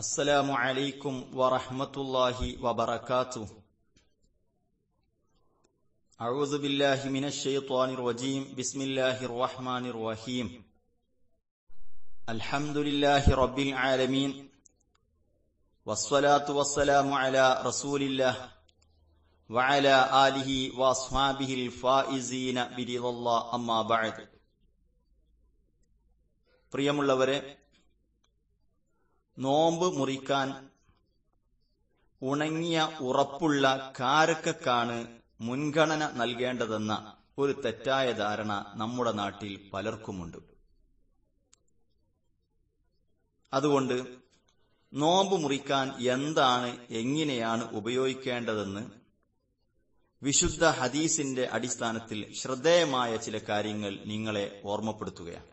അസ്സലാമു അലൈക്കും വറഹ്മത്തുള്ളാഹി വബറകാത്തു അഊദു ബില്ലാഹി മിനശ്ശൈത്വാനിർ റജീം ബിസ്മില്ലാഹിർ റഹ്മാനിർ റഹീം അൽഹംദുലില്ലാഹി റബ്ബിൽ ആലമീൻ വസ്സലാത്തു വസ്സലാമു അലാ റസൂലില്ലാഹ് വഅല ആലിഹി വസ്ഹാബിഹിൽ ഫായിസീന ബിരിദല്ലാഹ് അമ്മാ ബഅദ് പ്രിയമുള്ളവരെ നോമ്പ് മുറിക്കാൻ ഉണങ്ങിയ ഉറപ്പുള്ള കാരക്കക്കാണ് മുൻഗണന നൽകേണ്ടതെന്ന ഒരു തെറ്റായ ധാരണ നമ്മുടെ നാട്ടിൽ പലർക്കുമുണ്ട് അതുകൊണ്ട് നോമ്പ് മുറിക്കാൻ എന്താണ് എങ്ങനെയാണ് ഉപയോഗിക്കേണ്ടതെന്ന് വിശുദ്ധ ഹദീസിന്റെ അടിസ്ഥാനത്തിൽ ശ്രദ്ധേയമായ ചില കാര്യങ്ങൾ നിങ്ങളെ ഓർമ്മപ്പെടുത്തുകയാണ്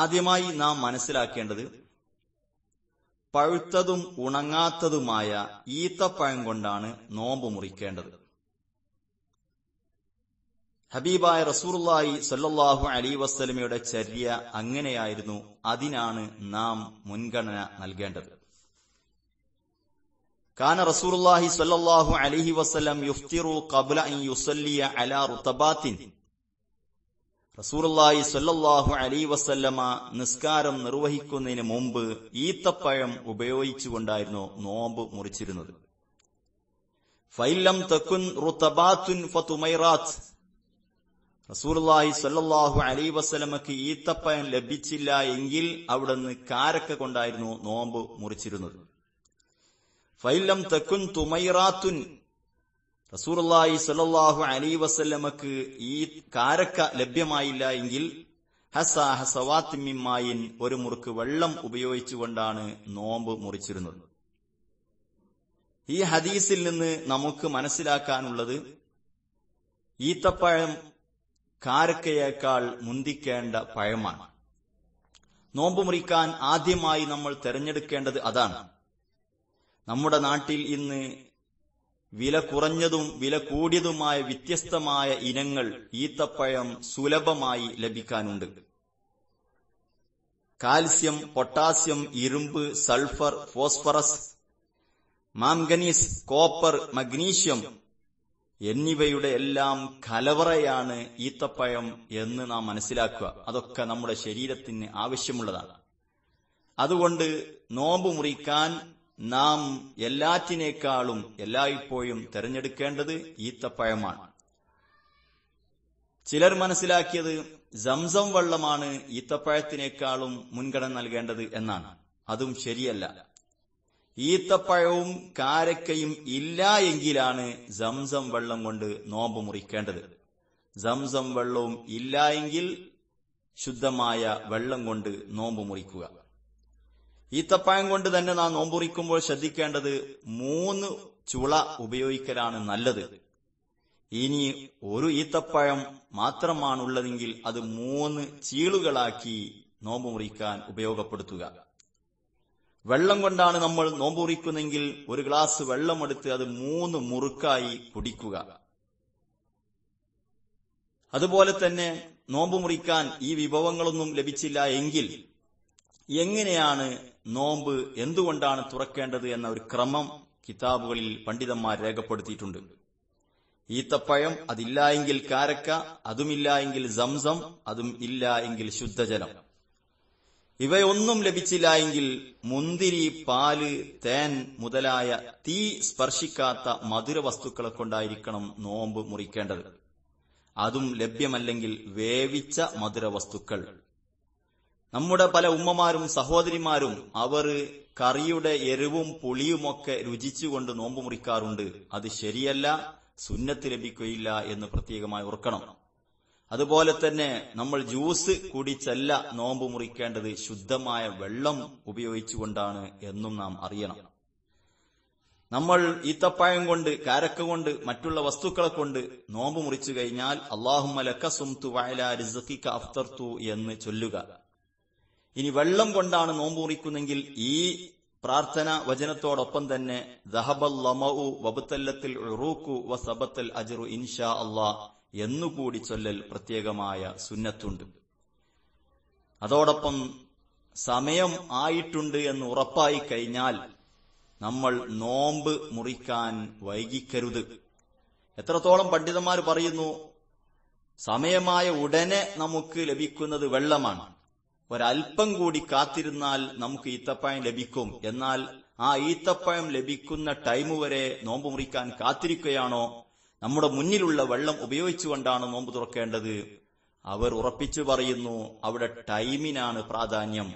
ആദ്യമായി നാം മനസ്സിലാക്കേണ്ടത് പഴുത്തതും ഉണങ്ങാത്തതുമായ ഈത്തപ്പഴം കൊണ്ടാണ് നോമ്പ് മുറിക്കേണ്ടത് ഹബീബായ റസൂറുല്ലായി സൊല്ലാഹു അലി വസ്സലമയുടെ ചര്യ അങ്ങനെയായിരുന്നു അതിനാണ് നാം മുൻഗണന നൽകേണ്ടത് കാന റസൂറുല്ലാഹി സൊല്ലാഹു അലിഹി വസ്ലം യുഫ്തിറു കബുല യുസല്ലിയ റുത്തബാത്തിൻ റസൂറുല്ലായി സൊല്ലാഹു അലി വസല്ലമ നിസ്കാരം നിർവഹിക്കുന്നതിന് മുമ്പ് ഈത്തപ്പഴം ഉപയോഗിച്ചുകൊണ്ടായിരുന്നു നോമ്പ് മുറിച്ചിരുന്നത് ഫൈലം തെക്കുൻ റുത്തബാത്തുൻ ഫതുമൈറാത്ത് റസൂർലാഹി സൊല്ലാഹു അലി വസ്ലമക്ക് ഈത്തപ്പഴം ലഭിച്ചില്ല എങ്കിൽ അവിടുന്ന് കാരക്ക കൊണ്ടായിരുന്നു നോമ്പ് മുറിച്ചിരുന്നത് ഫൈലം തെക്കുൻ തുമൈറാത്തുൻ റസൂർലായി സലല്ലാഹു അലി വസല്ലമക്ക് ഈ കാരക്ക ലഭ്യമായില്ല എങ്കിൽ ഹസ ഹസവാത്തിമ്മിമായിൻ ഒരു മുറുക്ക് വെള്ളം ഉപയോഗിച്ചുകൊണ്ടാണ് നോമ്പ് മുറിച്ചിരുന്നത് ഈ ഹദീസിൽ നിന്ന് നമുക്ക് മനസ്സിലാക്കാനുള്ളത് ഈത്തപ്പഴം കാരക്കയേക്കാൾ മുന്തിക്കേണ്ട പഴമാണ് നോമ്പ് മുറിക്കാൻ ആദ്യമായി നമ്മൾ തെരഞ്ഞെടുക്കേണ്ടത് അതാണ് നമ്മുടെ നാട്ടിൽ ഇന്ന് വില കുറഞ്ഞതും വില കൂടിയതുമായ വ്യത്യസ്തമായ ഇനങ്ങൾ ഈത്തപ്പഴം സുലഭമായി ലഭിക്കാനുണ്ട് കാൽസ്യം പൊട്ടാസ്യം ഇരുമ്പ് sulphur phosphorus manganese copper magnesium എന്നിവയുടെ എല്ലാം കലവറയാണ് ഈത്തപ്പഴം എന്ന് നാം മനസ്സിലാക്കുക അതൊക്കെ നമ്മുടെ ശരീരത്തിന് ആവശ്യമുള്ളതാണ് അതുകൊണ്ട് നോമ്പ് മുറിക്കാൻ നാം എല്ലാറ്റിനേക്കാളും എല്ലായ്പ്പോഴും തെരഞ്ഞെടുക്കേണ്ടത് ഈത്തപ്പഴമാണ് ചിലർ മനസ്സിലാക്കിയത് സംസം വെള്ളമാണ് ഈത്തപ്പഴത്തിനേക്കാളും മുൻഗണന നൽകേണ്ടത് എന്നാണ് അതും ശരിയല്ല ഈത്തപ്പഴവും കാരക്കയും ഇല്ല എങ്കിലാണ് സംസം വെള്ളം കൊണ്ട് നോമ്പ് മുറിക്കേണ്ടത് സംസം വെള്ളവും ഇല്ല എങ്കിൽ ശുദ്ധമായ വെള്ളം കൊണ്ട് നോമ്പ് മുറിക്കുക ഈത്തപ്പായം കൊണ്ട് തന്നെ നാം നോമ്പുറിക്കുമ്പോൾ ശ്രദ്ധിക്കേണ്ടത് മൂന്ന് ചുള ഉപയോഗിക്കലാണ് നല്ലത് ഇനി ഒരു ഈത്തപ്പഴം മാത്രമാണുള്ളതെങ്കിൽ അത് മൂന്ന് ചീളുകളാക്കി നോമ്പ് മുറിക്കാൻ ഉപയോഗപ്പെടുത്തുക വെള്ളം കൊണ്ടാണ് നമ്മൾ നോമ്പ് മുറിക്കുന്നെങ്കിൽ ഒരു ഗ്ലാസ് വെള്ളമെടുത്ത് അത് മൂന്ന് മുറുക്കായി കുടിക്കുക അതുപോലെ തന്നെ നോമ്പ് മുറിക്കാൻ ഈ വിഭവങ്ങളൊന്നും ലഭിച്ചില്ല എങ്കിൽ എങ്ങനെയാണ് നോമ്പ് എന്തുകൊണ്ടാണ് തുറക്കേണ്ടത് എന്ന ഒരു ക്രമം കിതാബുകളിൽ പണ്ഡിതന്മാർ രേഖപ്പെടുത്തിയിട്ടുണ്ട് ഈത്തപ്പഴം അതില്ല എങ്കിൽ കാരക്ക അതുമില്ല എങ്കിൽ സംസം അതും ഇല്ല എങ്കിൽ ശുദ്ധജലം ഇവയൊന്നും ലഭിച്ചില്ല എങ്കിൽ മുന്തിരി പാല് തേൻ മുതലായ തീ സ്പർശിക്കാത്ത മധുര വസ്തുക്കളെ കൊണ്ടായിരിക്കണം നോമ്പ് മുറിക്കേണ്ടത് അതും ലഭ്യമല്ലെങ്കിൽ വേവിച്ച മധുര വസ്തുക്കൾ നമ്മുടെ പല ഉമ്മമാരും സഹോദരിമാരും അവർ കറിയുടെ എരിവും പുളിയുമൊക്കെ രുചിച്ചുകൊണ്ട് നോമ്പ് മുറിക്കാറുണ്ട് അത് ശരിയല്ല സുന്നത്ത് ലഭിക്കുകയില്ല എന്ന് പ്രത്യേകമായി ഓർക്കണം അതുപോലെ തന്നെ നമ്മൾ ജ്യൂസ് കുടിച്ചല്ല നോമ്പ് മുറിക്കേണ്ടത് ശുദ്ധമായ വെള്ളം ഉപയോഗിച്ചുകൊണ്ടാണ് എന്നും നാം അറിയണം നമ്മൾ ഈത്തപ്പായം കൊണ്ട് കാരക്ക കൊണ്ട് മറ്റുള്ള വസ്തുക്കളെ കൊണ്ട് നോമ്പ് മുറിച്ചു കഴിഞ്ഞാൽ അള്ളാഹുമലക്ക സുംതു വയല രിസഖിക്ക അഫ്തർത്തു എന്ന് ചൊല്ലുക ഇനി വെള്ളം കൊണ്ടാണ് നോമ്പൂറിക്കുന്നെങ്കിൽ ഈ പ്രാർത്ഥന വചനത്തോടൊപ്പം തന്നെ വബുത്തല്ലത്തിൽ വസബത്തൽ അജറു ഇൻഷാ അള്ളാ എന്നുകൂടി ചൊല്ലൽ പ്രത്യേകമായ സുന്നത്തുണ്ട് അതോടൊപ്പം സമയം ആയിട്ടുണ്ട് എന്ന് ഉറപ്പായി കഴിഞ്ഞാൽ നമ്മൾ നോമ്പ് മുറിക്കാൻ വൈകിക്കരുത് എത്രത്തോളം പണ്ഡിതന്മാർ പറയുന്നു സമയമായ ഉടനെ നമുക്ക് ലഭിക്കുന്നത് വെള്ളമാണ് ഒരൽപ്പം കൂടി കാത്തിരുന്നാൽ നമുക്ക് ഈത്തപ്പഴം ലഭിക്കും എന്നാൽ ആ ഈത്തപ്പഴം ലഭിക്കുന്ന ടൈം വരെ നോമ്പ് മുറിക്കാൻ കാത്തിരിക്കുകയാണോ നമ്മുടെ മുന്നിലുള്ള വെള്ളം ഉപയോഗിച്ചുകൊണ്ടാണ് നോമ്പ് തുറക്കേണ്ടത് അവർ ഉറപ്പിച്ചു പറയുന്നു അവിടെ ടൈമിനാണ് പ്രാധാന്യം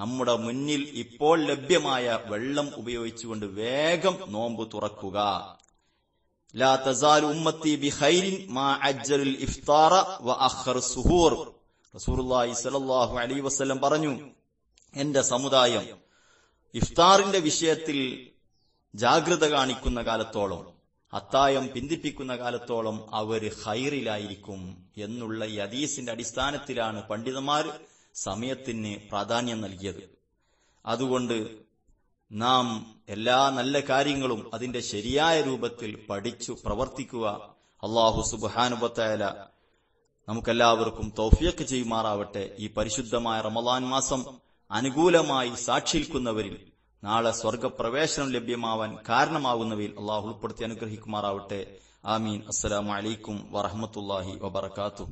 നമ്മുടെ മുന്നിൽ ഇപ്പോൾ ലഭ്യമായ വെള്ളം ഉപയോഗിച്ചുകൊണ്ട് വേഗം നോമ്പ് തുറക്കുക ലാ തസാൽ ഉമ്മത്തി ബിഹൈരിൻ മാ അജ്ജറുൽ ഇഫ്താറ വ അഖർ സുഹൂർ റസൂറുല്ലായി സലല്ലാഹു അലൈ വസ്ലം പറഞ്ഞു എന്റെ സമുദായം ഇഫ്താറിന്റെ വിഷയത്തിൽ ജാഗ്രത കാണിക്കുന്ന കാലത്തോളം അത്തായം പിന്തിപ്പിക്കുന്ന കാലത്തോളം അവർ ഹൈറിലായിരിക്കും എന്നുള്ള ഈ അദീസിന്റെ അടിസ്ഥാനത്തിലാണ് പണ്ഡിതന്മാർ സമയത്തിന് പ്രാധാന്യം നൽകിയത് അതുകൊണ്ട് നാം എല്ലാ നല്ല കാര്യങ്ങളും അതിന്റെ ശരിയായ രൂപത്തിൽ പഠിച്ചു പ്രവർത്തിക്കുക അള്ളാഹു സുബാനുബത്തായ നമുക്കെല്ലാവർക്കും തൗഫിയക്ക് ചെയ്യുമാറാവട്ടെ ഈ പരിശുദ്ധമായ റമദാൻ മാസം അനുകൂലമായി സാക്ഷിയിൽക്കുന്നവരിൽ നാളെ സ്വർഗപ്രവേശനം ലഭ്യമാവാൻ കാരണമാകുന്നവയിൽ അള്ളാഹു ഉൾപ്പെടുത്തി അനുഗ്രഹിക്കുമാറാവട്ടെ ആമീൻ അസ്സലാമലൈക്കും വറഹമത്തല്ലാഹി വബർക്കാത്തു